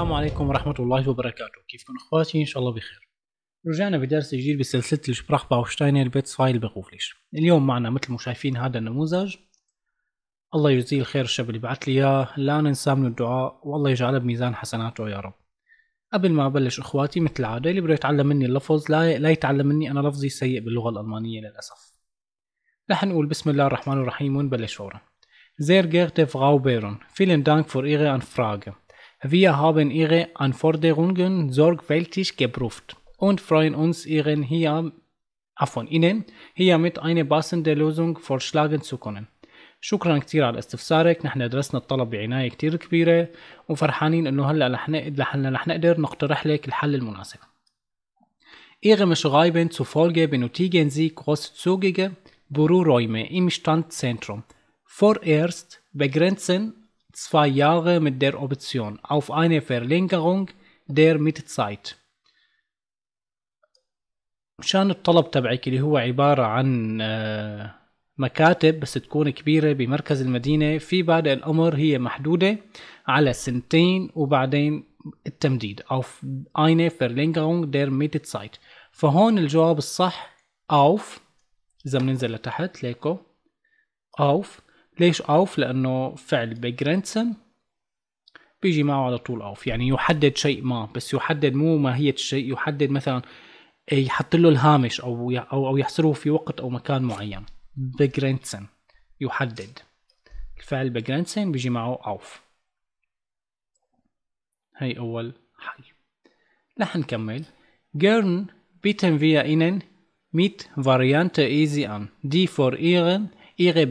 السلام عليكم ورحمة الله وبركاته كيفكم اخواتي ان شاء الله بخير رجعنا بدرس جديد بسلسلة الشبراخ باوشتاينر بيتس فايل بغوفليش اليوم معنا مثل ما شايفين هذا النموذج الله يجزيه الخير الشاب اللي بعت لي اياه لا ننسى من الدعاء والله يجعله بميزان حسناته يا رب قبل ما ابلش اخواتي مثل العادة اللي بده يتعلم مني اللفظ لا لا يتعلم مني انا لفظي سيء باللغة الالمانية للاسف رح نقول بسم الله الرحمن الرحيم ونبلش فورا Sehr geehrte Frau Baron, vielen Dank für Ihre Anfrage. Wir haben Ihre Anforderungen sorgfältig geprüft und freuen uns, Ihren hier, ah, von Ihnen hiermit eine passende Lösung vorschlagen zu können. شكرا كتير على استفسارك نحن درسنا الطلب بعناية كتير كبيرة وفرحانين انه هلا رح هلا رح نقدر نقترح لك الحل المناسب Ihrem Schreiben zufolge benötigen Sie großzügige Büroräume im Standzentrum. Vorerst begrenzen zwei Jahre mit der Option auf eine Verlängerung der Mietzeit مشان الطلب تبعك اللي هو عبارة عن آه، مكاتب بس تكون كبيرة بمركز المدينة في بادئ الأمر هي محدودة على سنتين وبعدين التمديد أو eine Verlängerung der Mietzeit فهون الجواب الصح auf إذا بننزل لتحت ليكو auf ليش اوف لانه فعل بجرنسن بيجي معه على طول اوف يعني يحدد شيء ما بس يحدد مو ماهيه الشيء يحدد مثلا إيه، يحط له الهامش او او او يحصره في وقت او مكان معين بجرنسن يحدد الفعل بجرنسن بيجي معه اوف هي اول حل رح نكمل جيرن بيتن فيا انن ميت فاريانتا ايزي ان دي فور ايرن ihre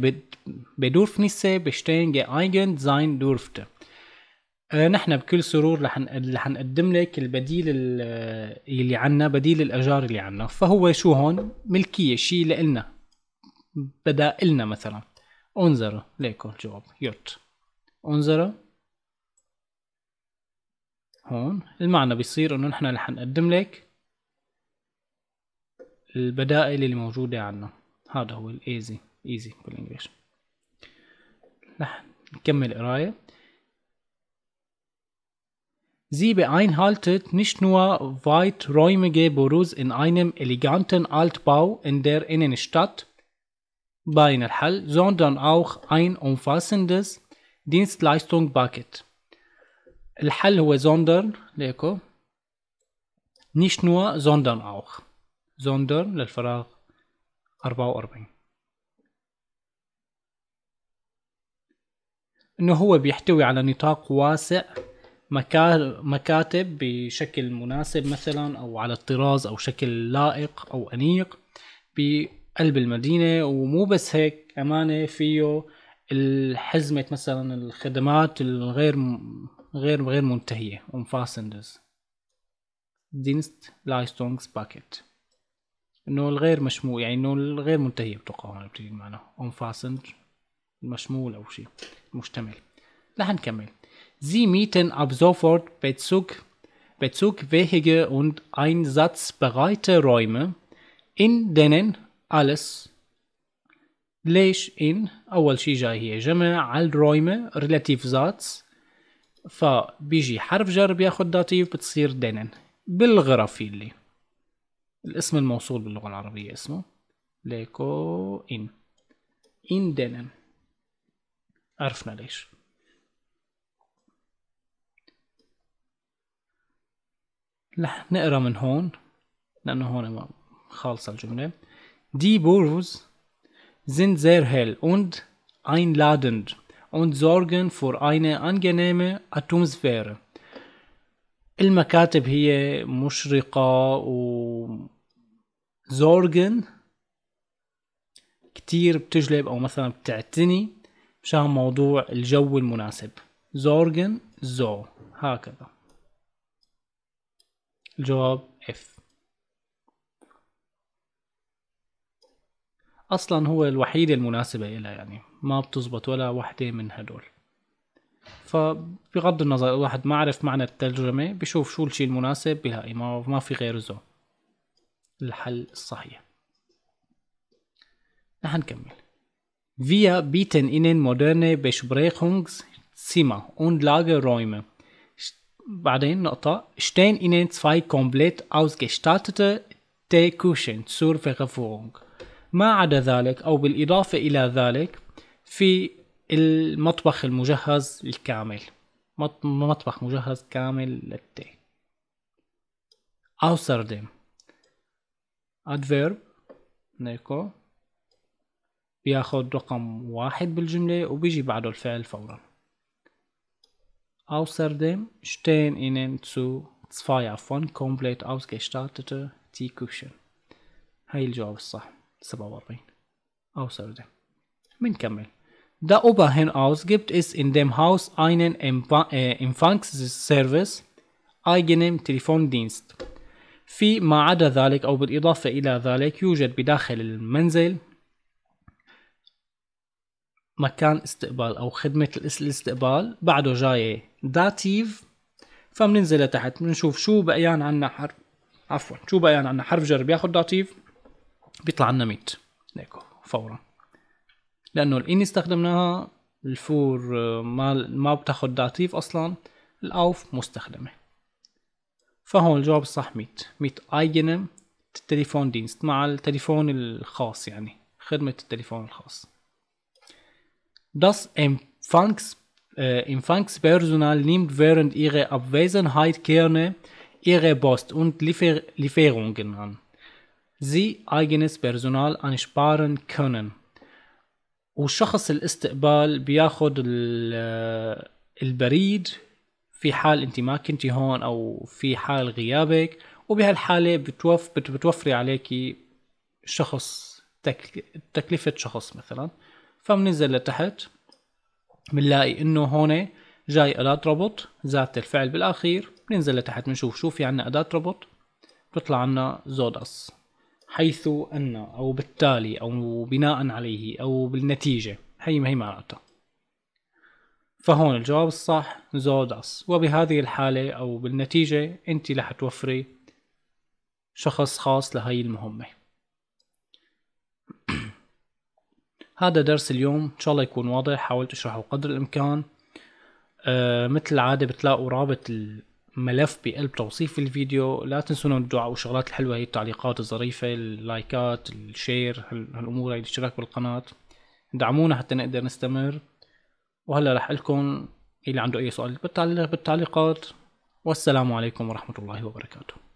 Bedürfnisse bestehen geeignet sein durfte äh, نحن بكل سرور رح نقدم لك البديل اللي عنا بديل الاجار اللي عنا فهو شو هون ملكيه شيء لنا بدا لنا مثلا انظر ليكو الجواب يوت انظر هون المعنى بيصير انه نحن رح نقدم لك البدائل اللي موجوده عنا هذا هو الايزي ايزي كولانجريشن نكمل قرايه Sie beinhaltet nicht nur weiträumige Büros in einem eleganten Altbau in der Innenstadt Beinerhall, sondern auch ein umfassendes Dienstleistung-Bucket. الحل هو sondern ليكو nicht nur sondern auch sondern للفراغ 44 انه هو بيحتوي على نطاق واسع مكاتب بشكل مناسب مثلا او على الطراز او شكل لائق او انيق بقلب المدينه ومو بس هيك امانه فيه حزمه مثلا الخدمات الغير غير غير منتهيه ومفاسندز دينست لايستونغز باكيت انه الغير مشمول يعني انه الغير منتهيه بتوقع هون بتجي المعنى unfastened مشمول او شيء مشتمل رح نكمل ميتن اب ab بيتسوك بيتسوك bezugfähige und einsatzbereite Räume, in denen alles ليش إن أول شي جاي هي جمع على الرويمة ريلاتيف ذاتس فبيجي حرف جر بياخد داتيف بتصير دنن بالغرف اللي الاسم الموصول باللغة العربية اسمه ليكو إن إن دنن عرفنا ليش رح نقرا من هون لانه هون ما خالصة الجملة دي بورز sind sehr hell und einladend und sorgen فور eine angenehme Atmosphäre. المكاتب هي مشرقة و زورغن كتير بتجلب أو مثلا بتعتني مشان موضوع الجو المناسب زورجن زو هكذا الجواب اف أصلا هو الوحيدة المناسبة إلها يعني ما بتزبط ولا وحدة من هدول فبغض النظر الواحد ما عرف معنى الترجمة بشوف شو الشيء المناسب بلاقي إيه، ما, ما في غير زو الحل الصحيح نحن نكمل Wir bieten Ihnen moderne Besprechungszimmer und Lagerräume. stehen Ihnen zwei komplett ausgestattete Teekuschen zur Verfügung. ما عدا ذلك أو بالإضافة إلى ذلك في المطبخ المجهز الكامل مطبخ مجهز كامل للتي Außerdem Adverb نيكو بياخد رقم واحد بالجملة وبيجي بعده الفعل فورا Außerdem stehen Ihnen zu zwei von komplett ausgestattete die Küchen. هاي الجواب الصح 47 Außerdem بنكمل Da oben hinaus gibt es in dem Haus einen Empfangsservice eigenem Telefondienst. في ما عدا ذلك أو بالإضافة إلى ذلك يوجد بداخل المنزل مكان استقبال او خدمة الاستقبال بعده جاية داتيف فبننزل لتحت بنشوف شو بقيان عنا حرف عفوا شو بقيان عنا حرف جر بياخد داتيف بيطلع عنا ميت ليكو فورا لانه الان استخدمناها الفور آه، ما ما بتاخد داتيف اصلا الاوف مستخدمة فهون الجواب الصح ميت ميت ايجنم التليفون دينست مع التليفون الخاص يعني خدمة التليفون الخاص Das Empfangs, äh, Empfangspersonal nimmt während ihrer Abwesenheit gerne ihre Post und Liefer Lieferungen an. Sie eigenes Personal ansparen können. وشخص الاستقبال بياخد البريد في حال انت ما كنتي هون او في حال غيابك وبهالحالة بتوف بتوفري عليكي شخص تكلفة شخص مثلا فمننزل لتحت بنلاقي انه هون جاي أداة ربط ذات الفعل بالأخير بننزل لتحت بنشوف شو في عنا أداة ربط بتطلع عنا زودس حيث أن أو بالتالي أو بناء عليه أو بالنتيجة هي ما هي معناتها فهون الجواب الصح زودس وبهذه الحالة أو بالنتيجة أنت رح توفري شخص خاص لهي المهمة هذا درس اليوم ان شاء الله يكون واضح حاولت اشرحه قدر الامكان أه مثل العاده بتلاقوا رابط الملف بقلب توصيف الفيديو لا تنسونا الدعاء والشغلات الحلوه هي التعليقات الظريفه اللايكات الشير هالامور هي الاشتراك بالقناه دعمونا حتى نقدر نستمر وهلا رح لكم اللي عنده اي سؤال بالتعليقات والسلام عليكم ورحمه الله وبركاته